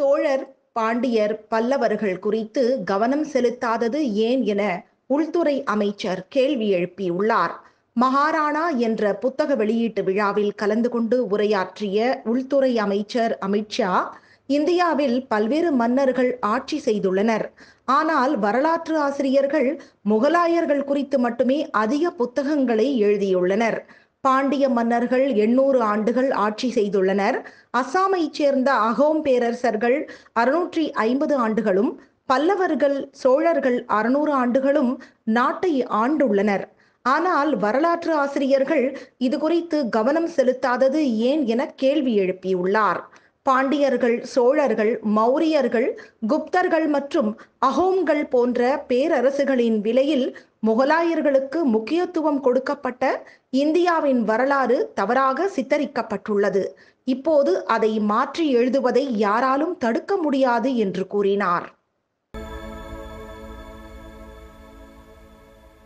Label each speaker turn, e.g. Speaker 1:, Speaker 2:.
Speaker 1: சோழர் பாண்டியர் பல்லவர்கள் குறித்து கவனம் செலுத்தாதது ஏன் என உள்துறை அமைச்சர் கேள்வி எழுப்பியுள்ளார் மகாராணா என்ற புத்தக வெளியீட்டு விழாவில் கலந்து கொண்டு உரையாற்றிய உள்துறை அமைச்சர் அமித்ஷா இந்தியாவில் பல்வேறு மன்னர்கள் ஆட்சி செய்துள்ளனர் ஆனால் வரலாற்று ஆசிரியர்கள் முகலாயர்கள் குறித்து மட்டுமே அதிக புத்தகங்களை எழுதியுள்ளனர் பாண்டிய மன்னர்கள் எண்ணூறு ஆண்டுகள் ஆட்சி செய்துள்ளனர் அசாமைச் சேர்ந்த அகோம் பேரரசர்கள் அறுநூற்றி ஐம்பது ஆண்டுகளும் பல்லவர்கள் சோழர்கள் அறுநூறு ஆண்டுகளும் நாட்டை ஆண்டுள்ளனர் ஆனால் வரலாற்று ஆசிரியர்கள் இது குறித்து கவனம் செலுத்தாதது ஏன் என கேள்வி எழுப்பியுள்ளார் பாண்டியர்கள் சோழர்கள் மௌரியர்கள் குப்தர்கள் மற்றும் அகோம்கள் போன்ற பேரரசுகளின் விலையில் முகலாயர்களுக்கு முக்கியத்துவம் கொடுக்கப்பட்ட இந்தியாவின் வரலாறு தவறாக சித்தரிக்கப்பட்டுள்ளது இப்போது அதை மாற்றி எழுதுவதை யாராலும் தடுக்க முடியாது என்று கூறினார்